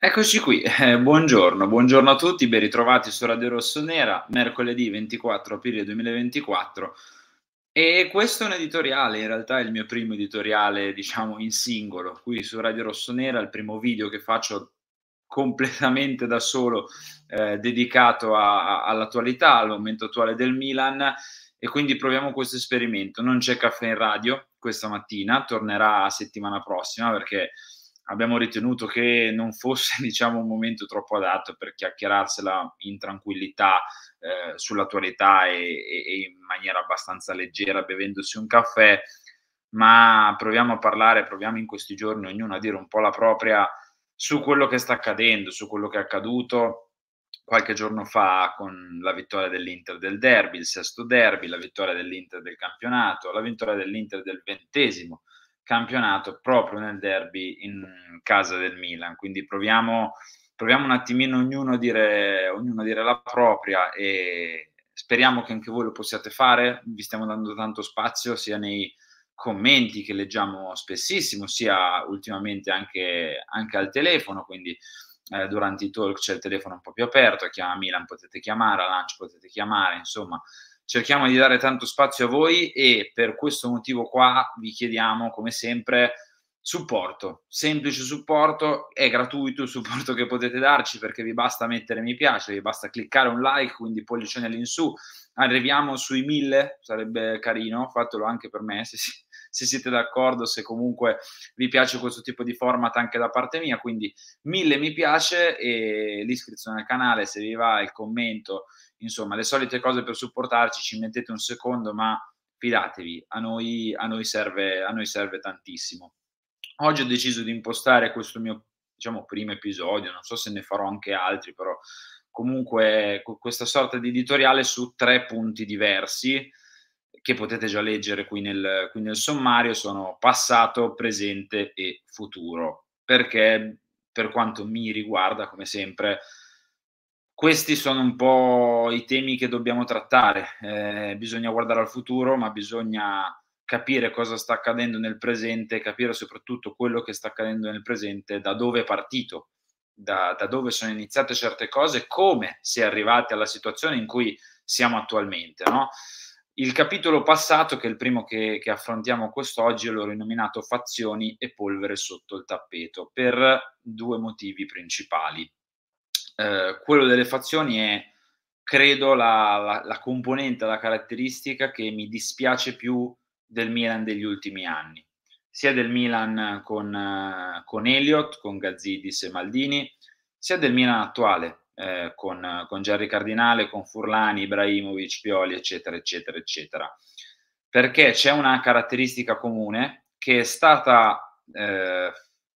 Eccoci qui, eh, buongiorno, buongiorno a tutti, ben ritrovati su Radio Rossonera, mercoledì 24 aprile 2024 e questo è un editoriale, in realtà è il mio primo editoriale diciamo in singolo, qui su Radio Rossonera, il primo video che faccio completamente da solo eh, dedicato a, a, all'attualità, al momento attuale del Milan e quindi proviamo questo esperimento, non c'è caffè in radio questa mattina, tornerà settimana prossima perché abbiamo ritenuto che non fosse diciamo, un momento troppo adatto per chiacchierarsela in tranquillità eh, sull'attualità e, e, in maniera abbastanza leggera, bevendosi un caffè, ma proviamo a parlare, proviamo in questi giorni ognuno a dire un po' la propria su quello che sta accadendo, su quello che è accaduto qualche giorno fa con la vittoria dell'Inter del derby, il sesto derby, la vittoria dell'Inter del campionato, la vittoria dell'Inter del ventesimo campionato proprio nel derby in casa del Milan. Quindi proviamo, proviamo un attimino ognuno a, dire, ognuno a dire la propria e speriamo che anche voi lo possiate fare. Vi stiamo dando tanto spazio sia nei commenti che leggiamo spessissimo, sia ultimamente anche, anche al telefono, quindi eh, durante i talk c'è il telefono un po' più aperto, chiama Milan potete chiamare, a Lunch potete chiamare, insomma cerchiamo di dare tanto spazio a voi e per questo motivo qua vi chiediamo come sempre supporto, semplice supporto, è gratuito il supporto che potete darci perché vi basta mettere mi piace, vi basta cliccare un like, quindi pollicione all'insù, arriviamo sui mille, sarebbe carino, fatelo anche per me se, se siete d'accordo, se comunque vi piace questo tipo di format anche da parte mia, quindi mille mi piace e l'iscrizione al canale se vi va, il commento, insomma le solite cose per supportarci, ci mettete un secondo, ma fidatevi, a noi, a noi, serve, a noi serve tantissimo. Oggi ho deciso di impostare questo mio diciamo, primo episodio, non so se ne farò anche altri, però comunque questa sorta di editoriale su tre punti diversi che potete già leggere qui nel, qui nel sommario, sono passato, presente e futuro, perché per quanto mi riguarda, come sempre, questi sono un po' i temi che dobbiamo trattare. Eh, bisogna guardare al futuro, ma bisogna capire cosa sta accadendo nel presente, capire soprattutto quello che sta accadendo nel presente, da dove è partito, da, da dove sono iniziate certe cose, come si è arrivati alla situazione in cui siamo attualmente. No? Il capitolo passato, che è il primo che, che affrontiamo quest'oggi, l'ho rinominato fazioni e polvere sotto il tappeto, per due motivi principali. Eh, quello delle fazioni è, credo, la, la, la, componente, la caratteristica che mi dispiace più del Milan degli ultimi anni, sia del Milan con, eh, con Elliott, con Gazzidis e Maldini, sia del Milan attuale, eh, con, con Gerry Cardinale, con Furlani, Ibrahimovic, Pioli, eccetera, eccetera, eccetera. Perché c'è una caratteristica comune che è stata eh,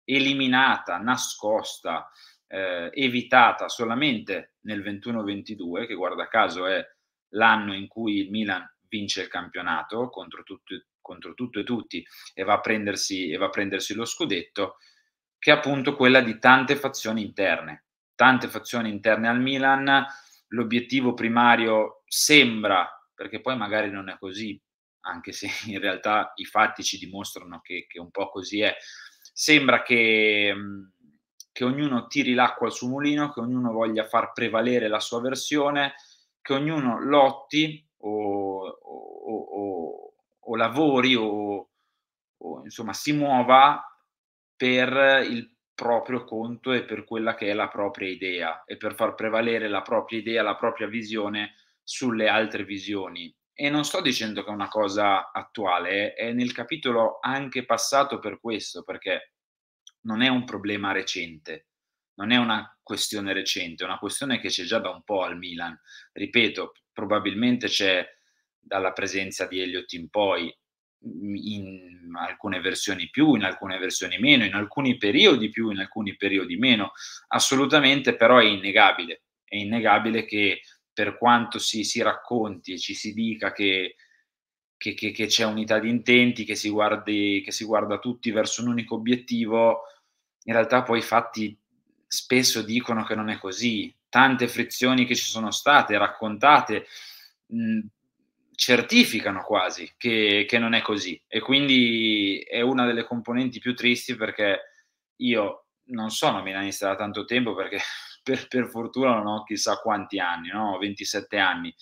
eliminata, nascosta, eh, evitata solamente nel 21-22, che guarda caso è l'anno in cui il Milan vince il campionato contro, tutti, contro tutto e tutti e va, prendersi, e va a prendersi lo scudetto, che è appunto quella di tante fazioni interne. Tante fazioni interne al Milan, l'obiettivo primario sembra, perché poi magari non è così, anche se in realtà i fatti ci dimostrano che, che un po' così è, sembra che... Mh, che ognuno tiri l'acqua al suo mulino, che ognuno voglia far prevalere la sua versione, che ognuno lotti o, o, o, o lavori o, insomma si muova per il proprio conto e per quella che è la propria idea e per far prevalere la propria idea, la propria visione sulle altre visioni. E non sto dicendo che è una cosa attuale, è nel capitolo anche passato per questo, perché non è un problema recente, non è una questione recente, è una questione che c'è già da un po' al Milan. Ripeto, probabilmente c'è dalla presenza di Elliott in poi, mm, in alcune versioni più, in alcune versioni meno, in alcuni periodi più, in alcuni periodi meno. Assolutamente però è innegabile, è innegabile che per quanto si, si racconti e ci si dica che che, che, che c'è unità di intenti, che si, guardi, che si guarda tutti verso un unico obiettivo, in realtà poi i fatti spesso dicono che non è così. Tante frizioni che ci sono state raccontate mh, mm, certificano quasi che, che, non è così e quindi è una delle componenti più tristi perché io non sono milanista da tanto tempo perché per, per fortuna non ho chissà quanti anni, no? 27 anni,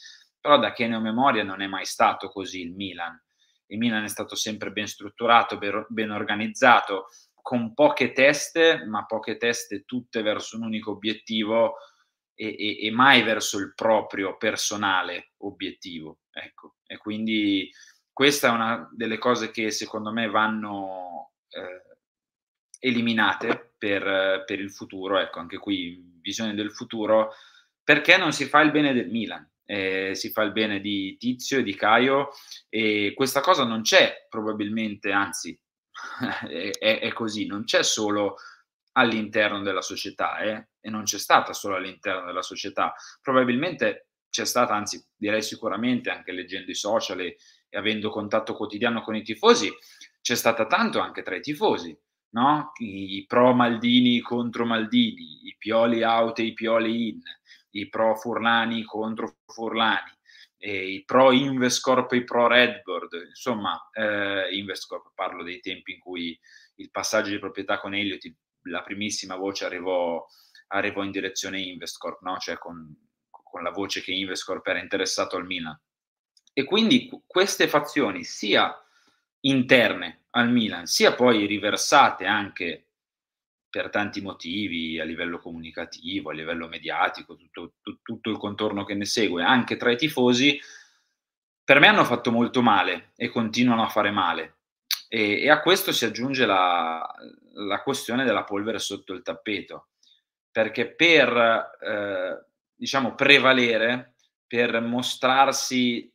però da che ne ho memoria non è mai stato così il Milan. Il Milan è stato sempre ben strutturato, ben organizzato, con poche teste, ma poche teste tutte verso un unico obiettivo e, e, e mai verso il proprio personale obiettivo. Ecco. E quindi questa è una delle cose che secondo me vanno eh, eliminate per, per il futuro. Ecco, anche qui, visione del futuro, perché non si fa il bene del Milan? eh, si fa il bene di Tizio e di Caio e questa cosa non c'è probabilmente, anzi è, è, così, non c'è solo all'interno della società eh? e non c'è stata solo all'interno della società, probabilmente c'è stata, anzi direi sicuramente anche leggendo i social e, e avendo contatto quotidiano con i tifosi, c'è stata tanto anche tra i tifosi. No? I pro Maldini contro Maldini, i Pioli out e i Pioli in, i pro Furlani contro Furlani, i pro Invescorp e i pro Redbird, insomma, eh, Investcorp, parlo dei tempi in cui il passaggio di proprietà con Elliott, la primissima voce arrivò, arrivò in direzione Invescorp, no? cioè con, con la voce che Invescorp era interessato al Milan. E quindi queste fazioni, sia interne al Milan, sia poi riversate anche per tanti motivi, a livello comunicativo, a livello mediatico, tutto, tutto, il contorno che ne segue, anche tra i tifosi, per me hanno fatto molto male e continuano a fare male. E, e a questo si aggiunge la, la, questione della polvere sotto il tappeto, perché per, eh, diciamo, prevalere, per mostrarsi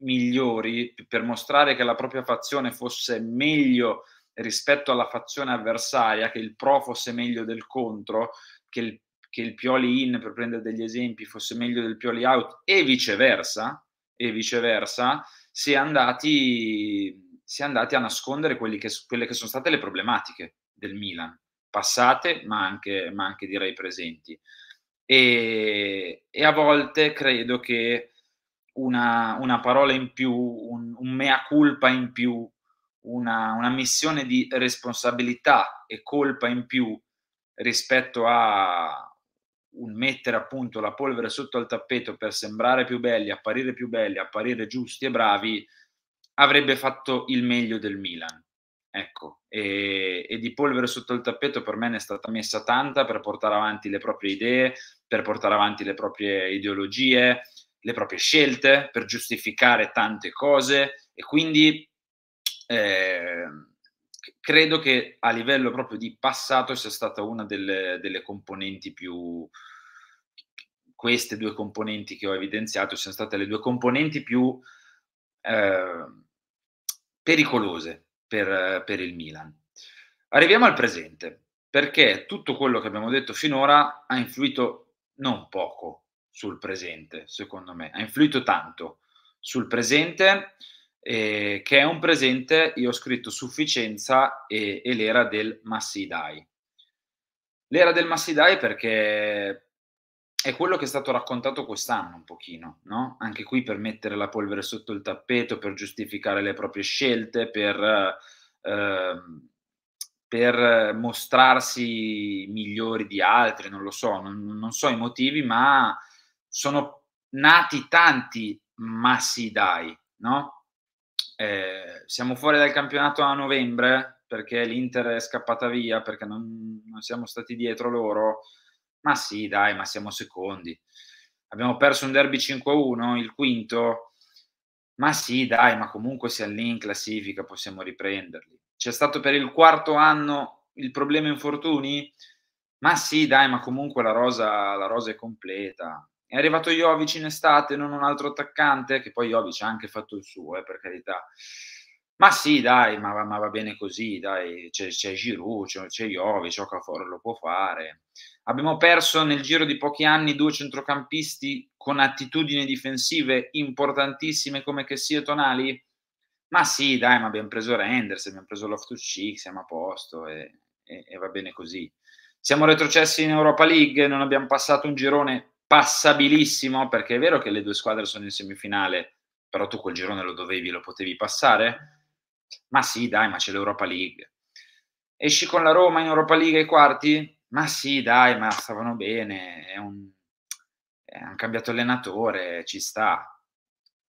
migliori, per mostrare che la propria fazione fosse meglio rispetto alla fazione avversaria, che il pro fosse meglio del contro, che il, che il Pioli in, per prendere degli esempi, fosse meglio del Pioli out e viceversa, e viceversa si è andati, si è andati a nascondere che, quelle che sono state le problematiche del Milan, passate ma anche, ma anche direi presenti. E, e, a volte credo che una, una parola in più, un, un mea culpa in più una, una missione di responsabilità e colpa in più rispetto a un mettere appunto la polvere sotto al tappeto per sembrare più belli, apparire più belli, apparire giusti e bravi, avrebbe fatto il meglio del Milan. Ecco, e, e, di polvere sotto il tappeto per me ne è stata messa tanta per portare avanti le proprie idee, per portare avanti le proprie ideologie, le proprie scelte, per giustificare tante cose e quindi eh, credo che a livello proprio di passato sia stata una delle, delle componenti più queste due componenti che ho evidenziato sono state le due componenti più eh, pericolose per, per, il Milan. Arriviamo al presente, perché tutto quello che abbiamo detto finora ha influito non poco sul presente, secondo me, ha influito tanto sul presente eh, che è un presente, io ho scritto sufficienza e, e l'era del Massidai. L'era del Massidai perché è quello che è stato raccontato quest'anno un pochino, no? Anche qui per mettere la polvere sotto il tappeto, per giustificare le proprie scelte, per, eh, per mostrarsi migliori di altri, non lo so, non, non, so i motivi, ma sono nati tanti massidai, no? Eh, siamo fuori dal campionato a novembre perché l'Inter è scappata via, perché non, non siamo stati dietro loro. Ma sì, dai, ma siamo secondi. Abbiamo perso un derby 5-1, il quinto. Ma sì, dai, ma comunque siamo lì in classifica, possiamo riprenderli. C'è stato per il quarto anno il problema infortuni? Ma sì, dai, ma comunque la rosa, la rosa è completa. È arrivato Jovic in estate, non un altro attaccante, che poi Jovic ha anche fatto il suo, eh, per carità. Ma sì, dai, ma, ma va bene così, dai, c'è, c'è Giroud, c'è, c'è Jovic, Okafor lo può fare. Abbiamo perso nel giro di pochi anni due centrocampisti con attitudini difensive importantissime come che sia Tonali? Ma sì, dai, ma abbiamo preso Renders, abbiamo preso Loftus Cheek, siamo a posto e, e, e va bene così. Siamo retrocessi in Europa League, non abbiamo passato un girone passabilissimo, perché è vero che le due squadre sono in semifinale, però tu quel girone lo dovevi, lo potevi passare? Ma sì, dai, ma c'è l'Europa League. Esci con la Roma in Europa League ai quarti? Ma sì, dai, ma stavano bene, è un, hanno cambiato allenatore, ci sta.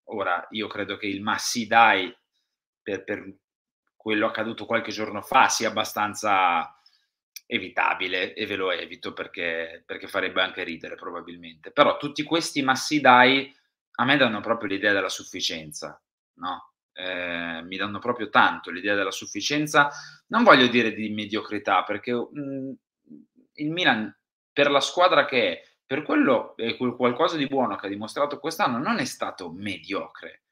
Ora, io credo che il ma sì, dai, per, per quello accaduto qualche giorno fa sia abbastanza evitabile e ve lo evito perché, perché farebbe anche ridere probabilmente. Però tutti questi massi dai a me danno proprio l'idea della sufficienza, no? Eh, mi danno proprio tanto l'idea della sufficienza, non voglio dire di mediocrità perché mh, mm, il Milan per la squadra che è, per quello e quel qualcosa di buono che ha dimostrato quest'anno non è stato mediocre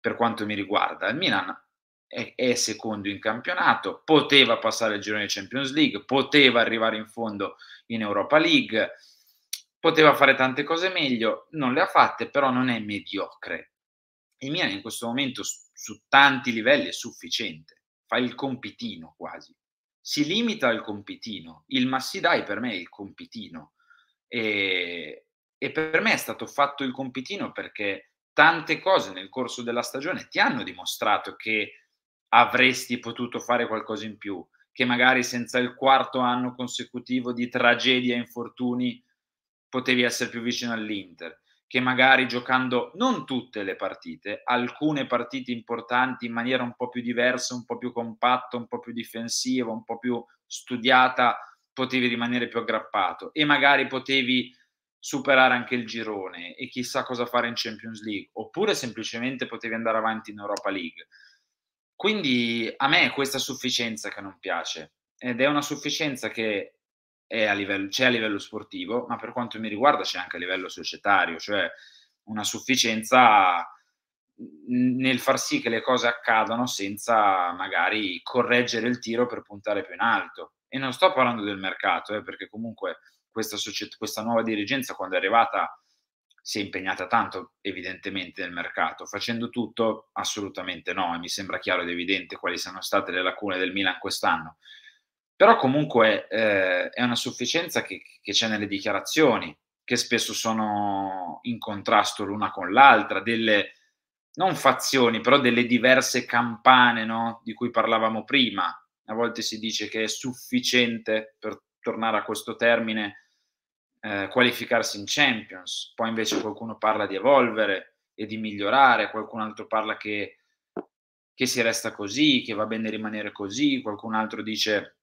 per quanto mi riguarda. Il Milan è secondo in campionato, poteva passare il girone di Champions League, poteva arrivare in fondo in Europa League, poteva fare tante cose meglio, non le ha fatte, però non è mediocre. Il Milan in questo momento su tanti livelli è sufficiente, fa il compitino quasi, si limita al compitino, il Massidai per me è il compitino e, e per me è stato fatto il compitino perché tante cose nel corso della stagione ti hanno dimostrato che avresti potuto fare qualcosa in più, che magari senza il quarto anno consecutivo di tragedia e infortuni potevi essere più vicino all'Inter, che magari giocando non tutte le partite, alcune partite importanti in maniera un po' più diversa, un po' più compatta, un po' più difensiva, un po' più studiata, potevi rimanere più aggrappato e magari potevi superare anche il girone e chissà cosa fare in Champions League, oppure semplicemente potevi andare avanti in Europa League. Quindi a me è questa sufficienza che non piace ed è una sufficienza che a livello, c'è a livello sportivo, ma per quanto mi riguarda c'è anche a livello societario, cioè una sufficienza nel far sì che le cose accadano senza magari correggere il tiro per puntare più in alto. E non sto parlando del mercato, eh, perché comunque questa, società, questa nuova dirigenza, quando è arrivata, si è impegnata tanto evidentemente nel mercato, facendo tutto assolutamente no, e mi sembra chiaro ed evidente quali sono state le lacune del Milan quest'anno. Però comunque eh, è una sufficienza che, che c'è nelle dichiarazioni, che spesso sono in contrasto l'una con l'altra, delle non fazioni, però delle diverse campane no? di cui parlavamo prima. A volte si dice che è sufficiente, per tornare a questo termine, eh, qualificarsi in Champions, poi invece qualcuno parla di evolvere e di migliorare, qualcun altro parla che, che si resta così, che va bene rimanere così, qualcun altro dice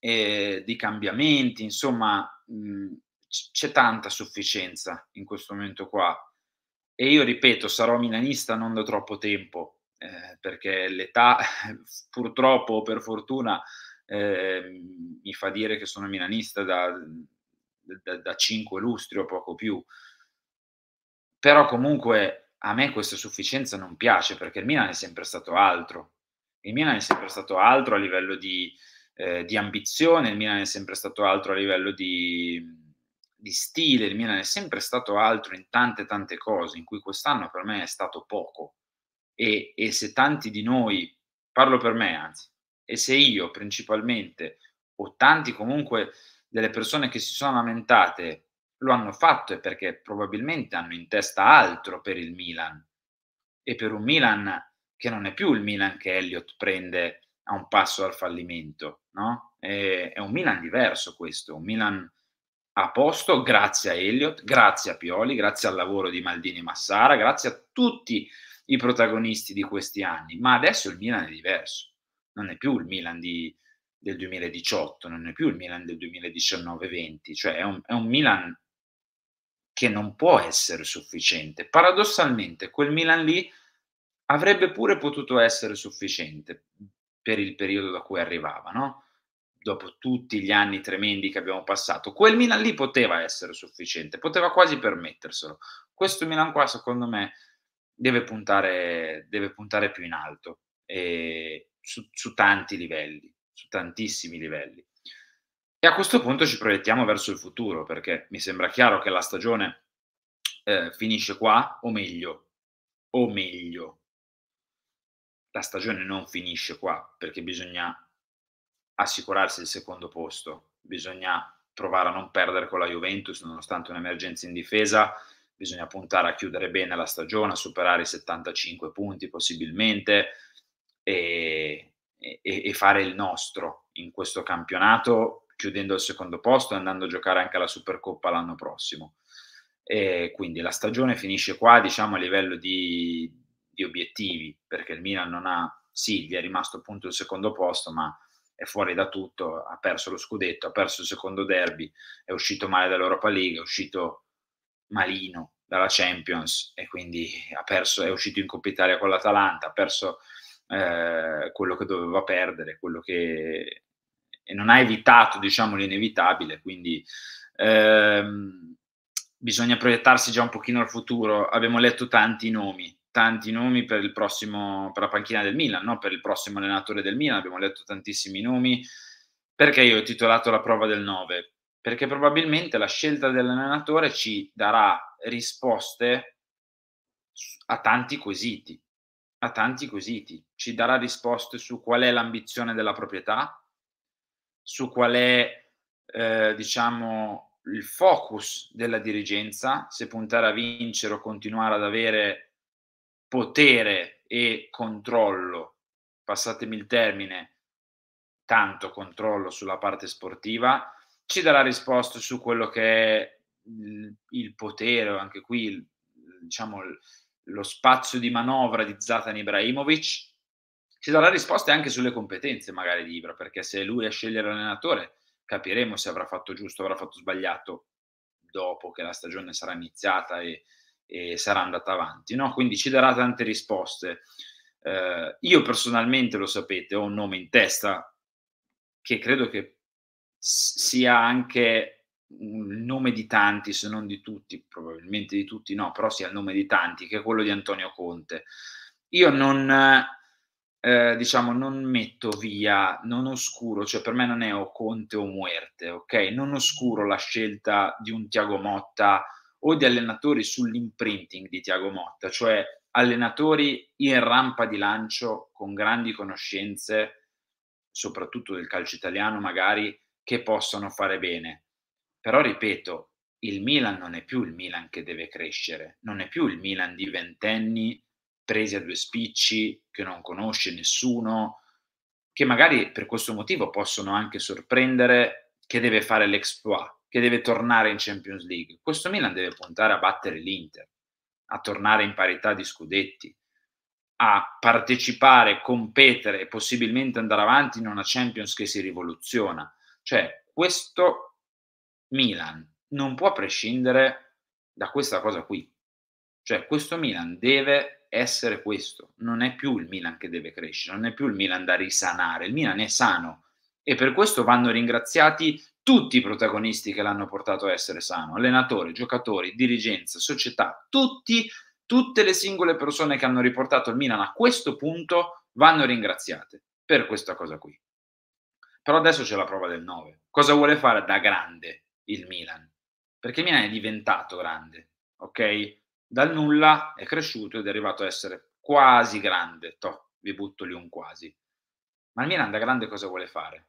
eh, di cambiamenti, insomma mh, mm, c'è tanta sufficienza in questo momento qua. E io ripeto, sarò milanista non da troppo tempo, eh, perché l'età purtroppo o per fortuna eh, mi fa dire che sono milanista da, da, da 5 lustri o poco più. Però comunque a me questa sufficienza non piace perché il Milan è sempre stato altro. Il Milan è sempre stato altro a livello di, eh, di ambizione, il Milan è sempre stato altro a livello di, di stile, il Milan è sempre stato altro in tante tante cose, in cui quest'anno per me è stato poco. E, e se tanti di noi, parlo per me anzi, e se io principalmente, o tanti comunque delle persone che si sono lamentate lo hanno fatto è perché probabilmente hanno in testa altro per il Milan e per un Milan che non è più il Milan che Elliott prende a un passo al fallimento, no? È, è un Milan diverso questo, un Milan a posto grazie a Elliott, grazie a Pioli, grazie al lavoro di Maldini e Massara, grazie a tutti i protagonisti di questi anni, ma adesso il Milan è diverso, non è più il Milan di, del 2018, non è più il Milan del 2019-20, cioè è un, è un Milan che non può essere sufficiente. Paradossalmente, quel Milan lì avrebbe pure potuto essere sufficiente per il periodo da cui arrivava, no? dopo tutti gli anni tremendi che abbiamo passato, quel Milan lì poteva essere sufficiente, poteva quasi permetterselo. Questo Milan qua, secondo me, deve puntare, deve puntare più in alto eh, su, su, tanti livelli su tantissimi livelli. E a questo punto ci proiettiamo verso il futuro, perché mi sembra chiaro che la stagione eh, finisce qua, o meglio, o meglio, la stagione non finisce qua, perché bisogna assicurarsi il secondo posto, bisogna provare a non perdere con la Juventus nonostante un'emergenza in difesa, bisogna puntare a chiudere bene la stagione, a superare i 75 punti possibilmente e, e, e fare il nostro in questo campionato, chiudendo il secondo posto e andando a giocare anche alla Supercoppa l'anno prossimo. E quindi la stagione finisce qua, diciamo, a livello di, di obiettivi, perché il Milan non ha, sì, gli è rimasto appunto il secondo posto, ma è fuori da tutto, ha perso lo scudetto, ha perso il secondo derby, è uscito male dall'Europa League, è uscito malino dalla Champions e quindi ha perso, è uscito in Coppa Italia con l'Atalanta, ha perso eh, quello che doveva perdere, quello che e non ha evitato diciamo l'inevitabile, quindi ehm, bisogna proiettarsi già un pochino al futuro. Abbiamo letto tanti nomi, tanti nomi per, prossimo, per la panchina del Milan, no? per il prossimo allenatore del Milan, abbiamo letto tantissimi nomi. Perché io ho titolato la prova del 9? Perché probabilmente la scelta dell'allenatore ci darà risposte a tanti quesiti a tanti quesiti, ci darà risposte su qual è l'ambizione della proprietà, su qual è, eh, diciamo, il focus della dirigenza, se puntare a vincere o continuare ad avere potere e controllo, passatemi il termine, tanto controllo sulla parte sportiva, ci darà risposte su quello che è il, il potere, anche qui, diciamo, il, lo spazio di manovra di Zlatan Ibrahimovic? Ci darà risposte anche sulle competenze magari di Ibra, perché se lui è a scegliere l'allenatore capiremo se avrà fatto giusto o avrà fatto sbagliato dopo che la stagione sarà iniziata e, e sarà andata avanti. No? Quindi ci darà tante risposte. Eh, io personalmente, lo sapete, ho un nome in testa che credo che sia anche il nome di tanti, se non di tutti, probabilmente di tutti no, però sia il nome di tanti, che è quello di Antonio Conte. Io non, eh, diciamo, non metto via, non oscuro, cioè per me non è o Conte o Muerte, ok? Non oscuro la scelta di un Tiago Motta o di allenatori sull'imprinting di Tiago Motta, cioè allenatori in rampa di lancio con grandi conoscenze, soprattutto del calcio italiano magari, che possono fare bene però ripeto, il Milan non è più il Milan che deve crescere, non è più il Milan di ventenni presi a due spicci, che non conosce nessuno, che magari per questo motivo possono anche sorprendere, che deve fare l'exploit, che deve tornare in Champions League. Questo Milan deve puntare a battere l'Inter, a tornare in parità di scudetti, a partecipare, competere e possibilmente andare avanti in una Champions che si rivoluziona. Cioè, questo Milan non può prescindere da questa cosa qui. Cioè questo Milan deve essere questo, non è più il Milan che deve crescere, non è più il Milan da risanare, il Milan è sano e per questo vanno ringraziati tutti i protagonisti che l'hanno portato a essere sano, allenatori, giocatori, dirigenza, società, tutti, tutte le singole persone che hanno riportato il Milan a questo punto vanno ringraziate per questa cosa qui. Però adesso c'è la prova del 9. Cosa vuole fare da grande il Milan, perché Milan è diventato grande, ok? Dal nulla è cresciuto ed è arrivato a essere quasi grande, toh, vi butto lì un quasi. Ma il Milan da grande cosa vuole fare?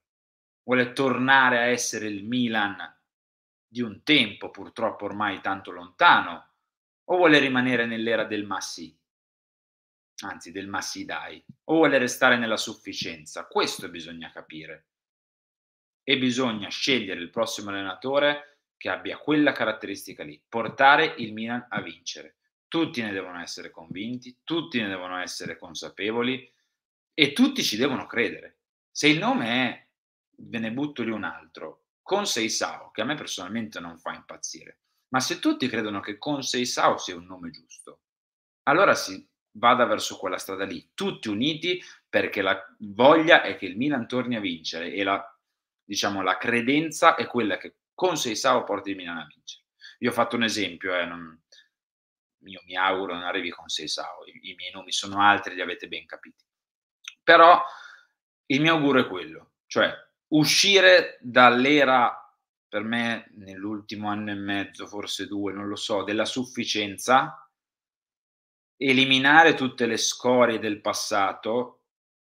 Vuole tornare a essere il Milan di un tempo purtroppo ormai tanto lontano o vuole rimanere nell'era del massi? Anzi, del massi dai, o vuole restare nella sufficienza? Questo bisogna capire e bisogna scegliere il prossimo allenatore che abbia quella caratteristica lì, portare il Milan a vincere. Tutti ne devono essere convinti, tutti ne devono essere consapevoli e tutti ci devono credere. Se il nome è, ve ne butto lì un altro, con Sao, che a me personalmente non fa impazzire, ma se tutti credono che con Sao sia un nome giusto, allora si vada verso quella strada lì, tutti uniti perché la voglia è che il Milan torni a vincere e la diciamo, la credenza è quella che con Seisao porti il Milan a vincere. Io ho fatto un esempio, eh, non, io mi auguro non arrivi con Seisao, I, i miei nomi sono altri, li avete ben capiti. Però il mio auguro è quello, cioè uscire dall'era, per me nell'ultimo anno e mezzo, forse due, non lo so, della sufficienza, eliminare tutte le scorie del passato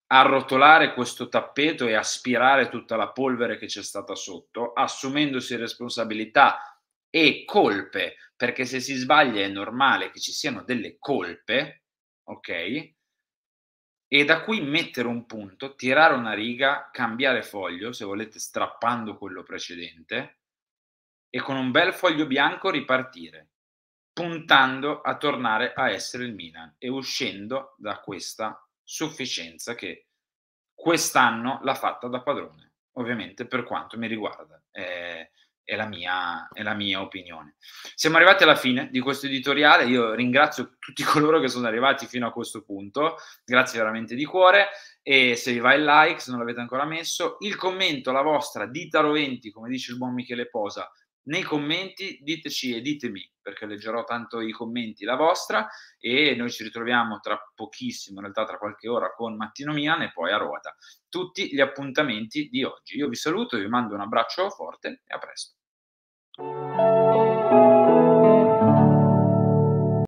arrotolare questo tappeto e aspirare tutta la polvere che c'è stata sotto, assumendosi responsabilità e colpe, perché se si sbaglia è normale che ci siano delle colpe, ok? E da qui mettere un punto, tirare una riga, cambiare foglio, se volete strappando quello precedente, e con un bel foglio bianco ripartire, puntando a tornare a essere il Milan e uscendo da questa sufficienza che quest'anno l'ha fatta da padrone, ovviamente per quanto mi riguarda. Eh, è la, mia, è la mia opinione. Siamo arrivati alla fine di questo editoriale. Io ringrazio tutti coloro che sono arrivati fino a questo punto. Grazie veramente di cuore. E se vi va il like, se non l'avete ancora messo, il commento, la vostra, dita roventi, come dice il buon Michele Posa, nei commenti diteci e ditemi, perché leggerò tanto i commenti la vostra e noi ci ritroviamo tra pochissimo, in realtà tra qualche ora con Mattino Milan e poi a ruota. Tutti gli appuntamenti di oggi. Io vi saluto, vi mando un abbraccio forte e a presto.